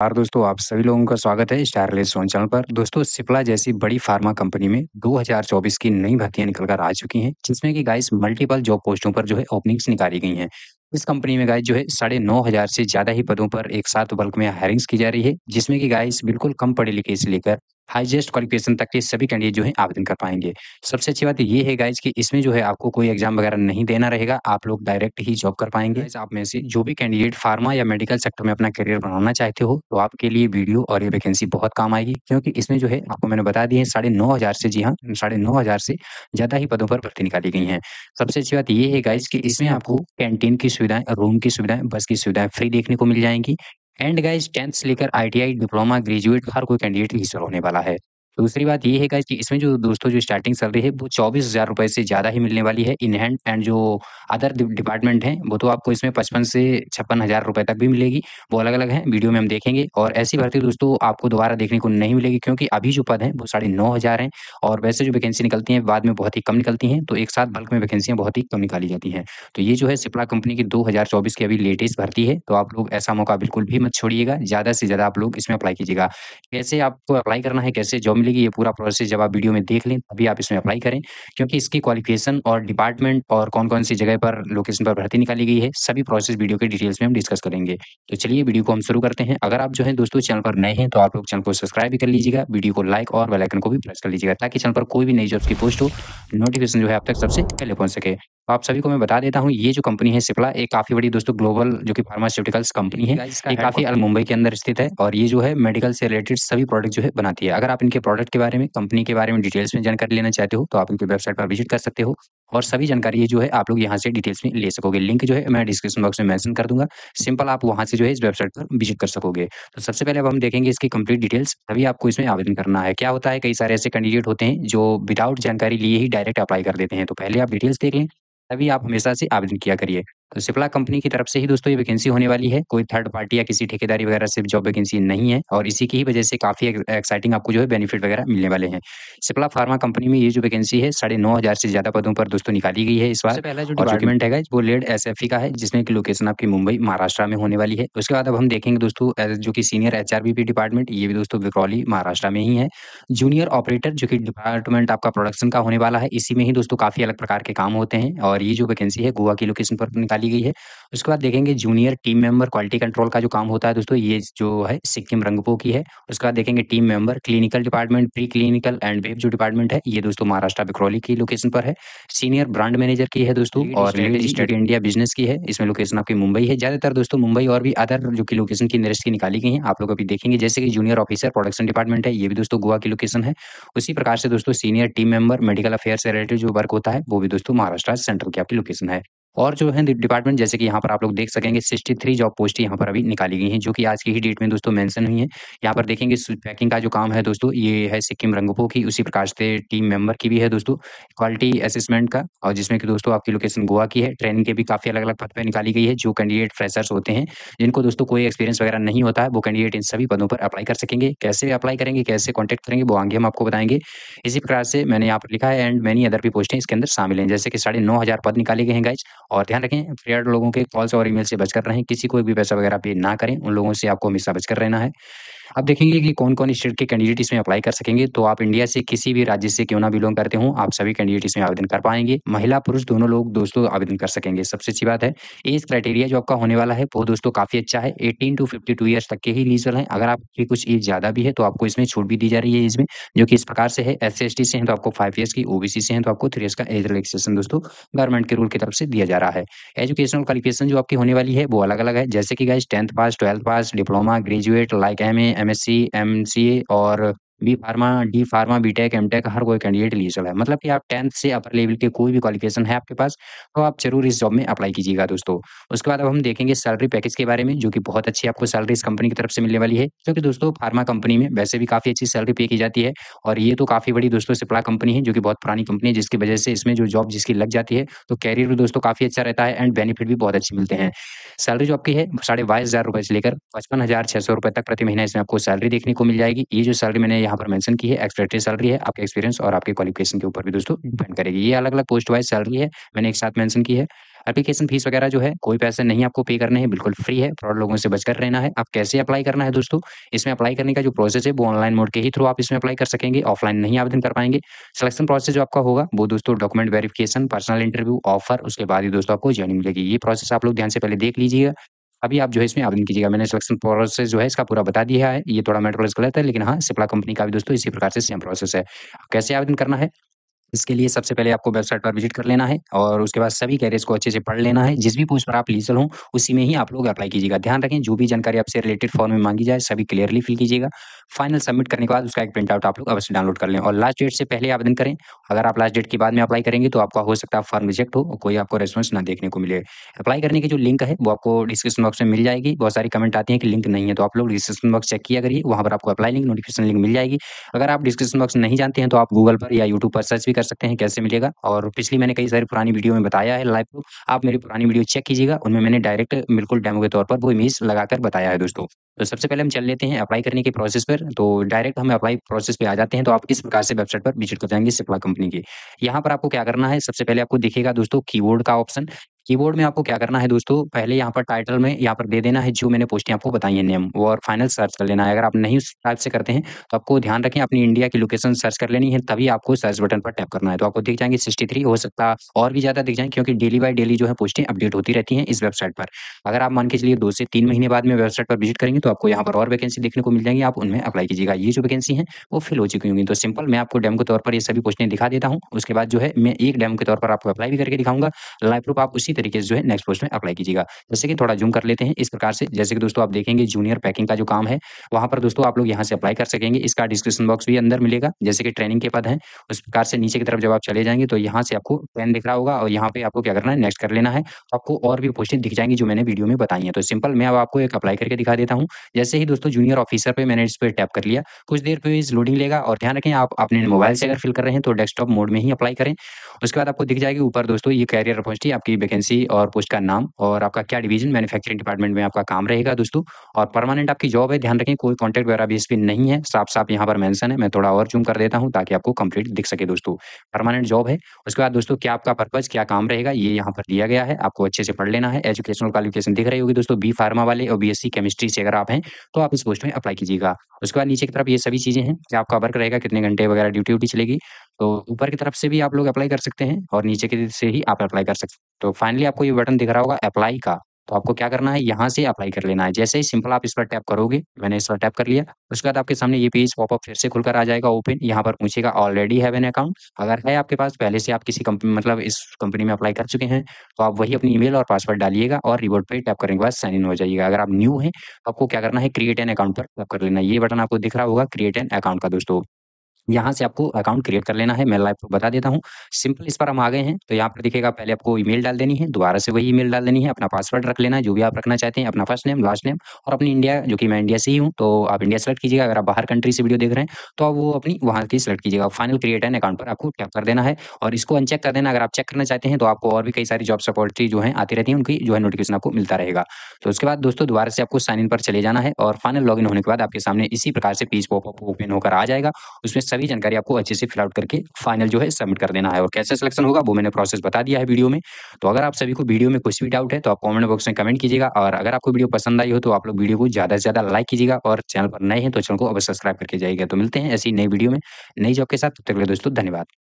नमस्कार दोस्तों आप सभी लोगों का स्वागत है स्टार रेस चैनल पर दोस्तों सिप्ला जैसी बड़ी फार्मा कंपनी में 2024 की नई भर्तियां निकलकर आ चुकी हैं जिसमें कि गाइस मल्टीपल जॉब पोस्टों पर जो है ओपनिंग्स निकाली गई हैं इस कंपनी में गाइस जो है साढ़े नौ हजार से ज्यादा ही पदों पर एक साथ बल्क में हायरिंग्स की जा रही है जिसमें कि गाइस बिल्कुल कम पढ़े लिखे से लेकर हाईएस्ट क्वालिफिकेशन तक के सभी कैंडिडेट जो है आवेदन कर पाएंगे सबसे अच्छी बात ये है गाइज कि इसमें जो है आपको कोई एग्जाम वगैरह नहीं देना रहेगा आप लोग डायरेक्ट ही जॉब कर पाएंगे आप में से जो भी कैंडिडेट फार्मा या मेडिकल सेक्टर में अपना करियर बनाना चाहते हो तो आपके लिए वीडियो और ये वैकेंसी बहुत काम आएगी क्योंकि इसमें जो है आपको मैंने बता दी है साढ़े नौ हजार से जी हाँ साढ़े नौ हजार से ज्यादा ही पदों पर भर्ती निकाली गई है सबसे अच्छी बात ये है गाइज की इसमें आपको कैंटीन की सुविधाएं रूम की सुविधाएं बस की सुविधाएं फ्री देखने को मिल जाएंगी एंड गाइज टेंथ लेकर आई डिप्लोमा ग्रेजुएट हर कोई कैंडिडेट ही होने वाला है दूसरी बात ये है गाइस कि इसमें जो दोस्तों जो स्टार्टिंग सैलरी है वो चौबीस हज़ार रुपये से ज़्यादा ही मिलने वाली है इन हैंड एंड जो अदर डिपार्टमेंट हैं वो तो आपको इसमें पचपन से छप्पन हज़ार रुपये तक भी मिलेगी वो अलग अलग है वीडियो में हम देखेंगे और ऐसी भर्ती दोस्तों आपको दोबारा देखने को नहीं मिलेगी क्योंकि अभी जो पद है वो साढ़े नौ हज़ार हैं और वैसे जो वैकेंसी निकलती हैं बाद में बहुत ही कम निकलती हैं तो एक साथ बल्क में वैकेंसियाँ बहुत ही कम निकाली जाती हैं तो ये जो है सिपला कंपनी की दो हज़ार चौबीस की अभी लेटेस्ट भर्ती है तो आप लोग ऐसा मौका बिल्कुल भी मत छोड़िएगा ज़्यादा से ज़्यादा आप लोग इसमें अप्लाई कीजिएगा कैसे आपको अप्लाई करना है कैसे जॉब मिलेगी ये पूरा प्रोसेस जब आप वीडियो में देख लें तभी आप इसमें अप्लाई करें क्योंकि इसकी क्वालिफिकेशन और डिपार्टमेंट और कौन कौन सी जगह पर लोकेशन पर भर्ती निकाली गई है सभी प्रोसेस वीडियो के डिटेल्स में हम डिस्कस करेंगे तो चलिए वीडियो को हम शुरू करते हैं अगर आप जो है दोस्तों चैनल पर नए हैं तो आप लोग चैनल को सब्सक्राइब भी कर लीजिएगा वीडियो को लाइक और बेलाइकन को भी प्रेस कर लीजिएगा ताकि चैनल पर कोई भी नई जॉब की पोस्ट हो नोटिफिकेशन जो है आप तक सबसे पहले पहुंच सके तो आप सभी को मैं बता देता हूँ ये जो कंपनी है सिप्ला एक काफी बड़ी दोस्तों ग्लोबल जो कि फार्मास्यूटिकल्स कंपनी है ये काफी मुंबई के अंदर स्थित है और ये जो है मेडिकल से रिलेटेड सभी प्रोडक्ट जो है बनाती है अगर आप इनके प्रोडक्ट के बारे में कंपनी के बारे में डिटेल्स में जानकारी लेना चाहते हो तो आप उनकी वेबसाइट पर विजिट कर सकते हो और सभी जानकारी जो है आप लोग यहाँ से डिटेल्स में ले सकोगे लिंक जो है मैं डिस्क्रिप्शन बॉक्स में मैंशन कर दूंगा सिंपल आप वहाँ से जो है इस वेबसाइट पर विजिट कर सकोगे तो सबसे पहले अब हम देखेंगे इसकी कंप्लीट डिटेल्स तभी आपको इसमें आवेदन करना है क्या होता है कई सारे ऐसे कैंडिडेट होते हैं जो विदाउट जानकारी लिए ही डायरेक्ट अप्लाई कर देते हैं तो पहले आप डिटेल्स देख लें तभी आप हमेशा से आवेदन किया करिए तो सिप्ला कंपनी की तरफ से ही दोस्तों ये वैकेंसी होने वाली है कोई थर्ड पार्टी या किसी ठेकेदारी वगैरह से जॉब वैकेंसी नहीं है और इसी की ही वजह से काफी एक्साइटिंग आपको जो है बेनिफिट वगैरह मिलने वाले हैं सिप्ला फार्मा कंपनी में ये जो वैकेंसी है साढ़े नौ हजार से ज्यादा पदों पर दोस्तों निकाली गई है इस बार पहला जो डॉक्यूमेंट है वो लेड एस e का है जिसमें की लोकेशन आपकी मुंबई महाराष्ट्र में होने वाली है उसके बाद अब हम देखेंगे दोस्तों जो की सीनियर एच डिपार्टमेंट ये भी दोस्तों विक्रौली महाराष्ट्र में ही है जूनियर ऑपरेटर जो की डिपार्टमेंट आपका प्रोडक्शन का होने वाला है इसी में ही दोस्तों काफी अलग प्रकार के काम होते हैं और ये जो वैकेंसी है गोवा की लोकेशन पर निकाली निकाली गई है उसके बाद देखेंगे junior team member quality control का जो काम होता है दोस्तों ये जो है सिक्किम रंगपो की है उसके बाद देखेंगे team member clinical department pre clinical and web जो डिपार्टमेंट है ये दोस्तों महाराष्ट्र बिक्रोली की लोकेशन पर है सीनियर ब्रांड मैनेजर की है दोस्तों और स्टेट इंडिया बिजनेस की है इसमें लोकेशन आपकी मुंबई है ज्यादातर दोस्तों मुंबई और भी अदर जो की लोकेशन की नियरेस्ट निकाली गई है आप लोग अभी देखेंगे जैसे कि जूनियर ऑफिसर प्रोडक्शन डिपार्टमेंट है ये भी दोस्तों गोवा की लोकेशन है उसी प्रकार से दोस्तों senior team member medical affair से रिलेटेड जो वर्क होता है वो भी दोस्तों महाराष्ट्र सेंट्रल की आपकी लोकेशन है और जो है डिपार्टमेंट जैसे कि यहाँ पर आप लोग देख सकेंगे सिक्सटी थ्री जॉब पोस्ट यहाँ पर अभी निकाली गई हैं जो कि आज की ही डेट में दोस्तों मेंशन हुई है यहाँ पर देखेंगे पैकिंग का जो काम है दोस्तों ये है सिक्किम रंगपो की उसी प्रकार से टीम मेंबर की भी है दोस्तों क्वालिटी असेसमेंट का और जिसमें कि दोस्तों आपकी लोकेशन गोवा की है ट्रेनिंग के भी काफ़ी अलग अलग पद पर निकाली गई है जो कैंडिडेट फ्रेशर्स होते हैं जिनको दोस्तों कोई एक्सपीरियंस वगैरह नहीं होता है वो कैंडिडेट इन सभी पदों पर अप्लाई कर सकेंगे कैसे अप्लाई करेंगे कैसे कॉन्टैक्ट करेंगे वो आगे हम आपको बताएंगे इसी प्रकार से मैंने यहाँ पर लिखा है एंड मैनी अदर भी पोस्टें इसके अंदर शामिल हैं जैसे कि साढ़े नौ हज़ार पद निकाले गए हैं गाइज और ध्यान रखें फ्रॉड लोगों के कॉल्स और ईमेल से बचकर रहें किसी को भी पैसा वगैरह पे ना करें उन लोगों से आपको हमेशा बचकर रहना है आप देखेंगे कि कौन कौन स्टेट के कैंडिडेट इसमें अप्लाई कर सकेंगे तो आप इंडिया से किसी भी राज्य से क्यों ना बिलोंग करते हो आप सभी कैंडिडेट इसमें आवेदन कर पाएंगे महिला पुरुष दोनों लोग दोस्तों आवेदन कर सकेंगे सबसे अच्छी बात है एज क्राइटेरिया जो आपका होने वाला है वो दोस्तों काफी अच्छा है एटीन टू फिफ्टी टू तक के ही लीजल है अगर आपकी कुछ एज ज्यादा भी है तो आपको इसमें छूट भी दी जा रही है इसमें जो कि इस प्रकार से है एस सी से है तो आपको फाइव ईयर्स की ओबीसी से है तो आपको थ्री ईयर्स का एज रिलेक्सेशन दोस्तों गवर्नमेंट के रूल की तरफ से दिया जा रहा है एजुकेशनल क्वालिफिकेशन जो आपकी होने वाली है वो अलग अलग है जैसे कि गाइज टेंथ पास ट्वेल्थ पास diploma graduate like M A M S C M C A और B pharma D pharma BTech MTech हर कोई कैंडिडेट चला है मतलब कि आप टेंथ से अपर लेवल के कोई भी क्वालिफिकेशन है आपके पास तो आप जरूर इस जॉब में अप्लाई कीजिएगा दोस्तों उसके बाद अब हम देखेंगे सैलरी पैकेज के बारे में जो कि बहुत अच्छी आपको सैलरी इस कंपनी की तरफ से मिलने वाली है क्योंकि दोस्तों फार्मा कंपनी में वैसे भी काफ़ी अच्छी सैलरी पे की जाती है और ये तो काफ़ी बड़ी दोस्तों सप्ला कंपनी है जो कि बहुत पुरानी कंपनी है जिसकी वजह से इसमें जो जॉब जिसकी लग जाती है तो कैरियर भी दोस्तों काफ़ी अच्छा रहता है एंड बेनिफिट भी बहुत अच्छे मिलते हैं सैलरी जो आपकी है साढ़े बाईस हज़ार रुपये से लेकर पचपन हज़ार छह सौ रुपए तक प्रति महीना इसमें आपको सैलरी देखने को मिल जाएगी ये जो सैलरी मैंने यहाँ पर मेंशन की है एक्सपेक्टेड सैलरी है आपके एक्सपीरियंस और आपके क्वालिफिकेशन के ऊपर भी दोस्तों डिपेंड हम्म। करेगी ये अलग अलग पोस्ट वाइज सैलरी है मैंने एक साथ मेंशन की है एप्लीकेशन फीस वगैरह जो है कोई पैसे नहीं आपको पे करने हैं बिल्कुल फ्री है फ्रॉड लोगों से बचकर रहना है आप कैसे अप्लाई करना है दोस्तों इसमें अप्लाई करने का जो प्रोसेस है वो ऑनलाइन मोड के ही थ्रू आप इसमें अप्लाई कर सकेंगे ऑफलाइन नहीं आवेदन कर पाएंगे सिलेक्शन प्रोसेस जो आपका होगा वो दोस्तों document verification personal interview offer उसके बाद ही दोस्तों आपको ज्वाइनिंग मिलेगी ये प्रोसेस आप लोग ध्यान से पहले देख लीजिएगा अभी आप जो है इसमें आवेदन कीजिएगा मैंने सिलेक्शन प्रोसेस जो है इसका पूरा बता दिया है ये थोड़ा मेट्रोल गलत है लेकिन हाँ सिप्ला कंपनी का भी दोस्तों इसी प्रकार से सेम प्रोसेस है कैसे आवेदन करना है इसके लिए सबसे पहले आपको वेबसाइट पर विजिट कर लेना है और उसके बाद सभी कैरियर्स को अच्छे से पढ़ लेना है जिस भी पोस्ट पर आप लीजल हो उसी में ही आप लोग अप्लाई कीजिएगा ध्यान रखें जो भी जानकारी आपसे रिलेटेड फॉर्म में मांगी जाए सभी क्लियरली फिल कीजिएगा फाइनल सबमिट करने के बाद उसका एक प्रिंट आउट आप लोग अवश्य डाउनलोड कर लें और लास्ट डेट से पहले आवेदन करें अगर आप लास्ट डेट के बाद में अप्लाई करेंगे तो आपका हो सकता है फॉर्म रिजेक्ट हो और कोई आपको रेस्पॉन्स ना देखने को मिले अप्लाई करने की जो लिंक है वो आपको डिस्क्रिप्शन बॉक्स में मिल जाएगी बहुत सारी कमेंट आती है कि लिंक नहीं है तो आप लोग डिस्क्रिप्शन बॉक्स चेक किया करिए वहाँ पर आपको अप्लाई लिंक नोटिफिकेशन लिंक मिल जाएगी अगर आप डिस्क्रिप्शन बॉक्स नहीं जानते हैं तो आप गूगल पर या यूट्यूब पर सर्च भी कर सकते हैं कैसे मिलेगा और पिछली मैंने कई सारी पुरानी वीडियो में बताया है लाइव प्रूफ आप मेरी पुरानी वीडियो चेक कीजिएगा उनमें मैंने डायरेक्ट बिल्कुल डेमो के तौर पर वो इमेज लगाकर बताया है दोस्तों तो सबसे पहले हम चल लेते हैं अप्लाई करने के प्रोसेस पर तो डायरेक्ट हम अप्लाई प्रोसेस पे आ जाते हैं तो आप इस प्रकार से वेबसाइट पर विजिट कर जाएंगे सिप्ला कंपनी की यहाँ पर आपको क्या करना है सबसे पहले आपको दिखेगा दोस्तों कीबोर्ड का ऑप्शन कीबोर्ड में आपको क्या करना है दोस्तों पहले यहाँ पर टाइटल में यहाँ पर दे देना है जो मैंने पोस्टें आपको बताई है नेम और फाइनल सर्च कर लेना है अगर आप नहीं उस टाइप से करते हैं तो आपको ध्यान रखें अपनी इंडिया की लोकेशन सर्च कर लेनी है तभी आपको सर्च बटन पर टैप करना है तो आपको दिख जाएंगे सिक्सटी हो सकता है और भी ज़्यादा दिख जाएंगे क्योंकि डेली बाई डेली जो है पोस्टिंग अपडेट होती रहती है इस वेबसाइट पर अगर आप मान के चलिए दो से तीन महीने बाद में वेबसाइट पर विजिट करेंगे तो आपको यहाँ पर और वैकेंसी देखने को मिल जाएंगे आप उनमें अप्लाई कीजिएगा ये जो वैकेंसी है वो फिल हो चुकी होंगी तो सिंपल मैं आपको डेम के तौर पर ये सभी पोस्टें दिखा देता हूँ उसके बाद जो है मैं एक डेम के तौर पर आपको अप्लाई भी करके दिखाऊंगा लाइव प्रूफ आप उसी तरीके से जो है नेक्स्ट पोस्ट में अप्लाई कीजिएगा जैसे कि थोड़ा जूम कर लेते हैं इस प्रकार से जैसे कि दोस्तों आप देखेंगे जूनियर पैकिंग का जो काम है वहां पर दोस्तों आप लोग यहाँ से अप्लाई कर सकेंगे इसका डिस्क्रिप्शन बॉक्स भी अंदर मिलेगा जैसे कि ट्रेनिंग के पद है उस प्रकार से नीचे की तरफ जब आप चले जाएंगे तो यहाँ से आपको पेन दिख रहा होगा और यहाँ पे आपको क्या करना है नेक्स्ट कर लेना है तो आपको और भी पोस्टें दिख जाएंगी जो मैंने वीडियो में बताई है तो सिंपल मैं अब आपको एक अप्लाई करके दिखा देता हूँ जैसे ही दोस्तों जूनियर ऑफिसर पर मैंने इस पर टैप कर लिया कुछ देर पे इस लोडिंग लेगा और ध्यान रखें आप अपने मोबाइल से अगर फिल कर रहे हैं तो डेस्कटॉप मोड में ही अप्लाई करें उसके बाद आपको दिख जाएगी ऊपर दोस्तों ये कैरियर अपॉर्चुनिटी आपकी वैकेंसी वैकेंसी और पोस्ट का नाम और आपका क्या डिवीजन मैन्युफैक्चरिंग डिपार्टमेंट में आपका काम रहेगा दोस्तों और परमानेंट आपकी जॉब है ध्यान रखें कोई कॉन्ट्रैक्ट वगैरह भी इस पर नहीं है साफ साफ यहाँ पर मैंसन है मैं थोड़ा और जूम कर देता हूँ ताकि आपको कंप्लीट दिख सके दोस्तों परमानेंट जॉब है उसके बाद दोस्तों क्या आपका पर्पज क्या काम रहेगा ये यहाँ पर दिया गया है आपको अच्छे से पढ़ लेना है एजुकेशनल क्वालिफिकेशन दिख रही होगी दोस्तों बी फार्मा वाले और बी केमिस्ट्री से अगर आप हैं तो आप इस पोस्ट में अप्लाई कीजिएगा उसके बाद नीचे की तरफ ये सभी चीज़ें हैं आपका वर्क रहेगा कितने घंटे वगैरह ड्यूटी ड्यूटी चलेगी तो ऊपर की तरफ से भी आप लोग अप्लाई कर सकते हैं और नीचे के से ही आप अप्लाई कर सकते हैं तो फाइनली आपको ये बटन दिख रहा होगा अप्लाई का तो आपको क्या करना है यहाँ से अप्लाई कर लेना है जैसे ही सिंपल आप इस पर टैप करोगे मैंने इस पर टैप कर लिया उसके बाद आपके सामने ये पेज पॉपअप फिर से खुलकर आ जाएगा ओपन यहाँ पर पूछेगा ऑलरेडी हैव एन अकाउंट अगर है आपके पास पहले से आप किसी कंपनी मतलब इस कंपनी में अप्लाई कर चुके हैं तो आप वही अपनी ईमेल और पासवर्ड डालिएगा और रिवॉर्ड पर टैप करने के बाद साइन इन हो जाइएगा अगर आप न्यू है तो आपको क्या करना है क्रिएट एन अकाउंट पर टैप कर लेना ये बटन आपको दिख रहा होगा क्रिएट एन अकाउंट का दोस्तों यहाँ से आपको अकाउंट क्रिएट कर लेना है मैं लाइव को बता देता हूँ सिंपल इस पर हम आ गए हैं तो यहाँ पर दिखेगा पहले आपको ईमेल डाल देनी है दोबारा से वही ईमेल डाल देनी है अपना पासवर्ड रख लेना है जो भी आप रखना चाहते हैं अपना फर्स्ट नेम लास्ट नेम और अपनी इंडिया जो कि मैं इंडिया से ही हूँ तो आप इंडिया सेलेक्ट कीजिएगा अगर आप बाहर कंट्री से वीडियो देख रहे हैं तो आप वो अपनी वहाँ की सेलेक्ट कीजिएगा फाइनल क्रिएट एन अकाउंट पर आपको टैप कर देना है और इसको अनचेक कर देना अगर आप चेक करना चाहते हैं तो आपको और भी कई सारी जॉब सपोर्टी जो है आती रहती है उनकी जो है नोटिफिकेशन आपको मिलता रहेगा तो उसके बाद दोस्तों दोबारा से आपको साइन इन पर चले जाना है और फाइनल लॉग होने के बाद आपके सामने इसी प्रकार से पेज पॉपअप ओपन होकर आ जाएगा उसमें सभी जानकारी आपको अच्छे से फिल आउट करके फाइनल जो है सबमिट कर देना है और कैसे सिलेक्शन होगा वो मैंने प्रोसेस बता दिया है वीडियो में तो अगर आप सभी को वीडियो में कुछ भी डाउट है तो आप कॉमेंट बॉक्स में कमेंट कीजिएगा और अगर आपको वीडियो पसंद आई हो तो आप लोग वीडियो को ज़्यादा से ज़्यादा लाइक कीजिएगा और चैनल पर नए हैं तो चैनल को अब सब्सक्राइब करके जाइएगा तो मिलते हैं ऐसी नई वीडियो में नई जॉब के साथ तब तक दोस्तों धन्यवाद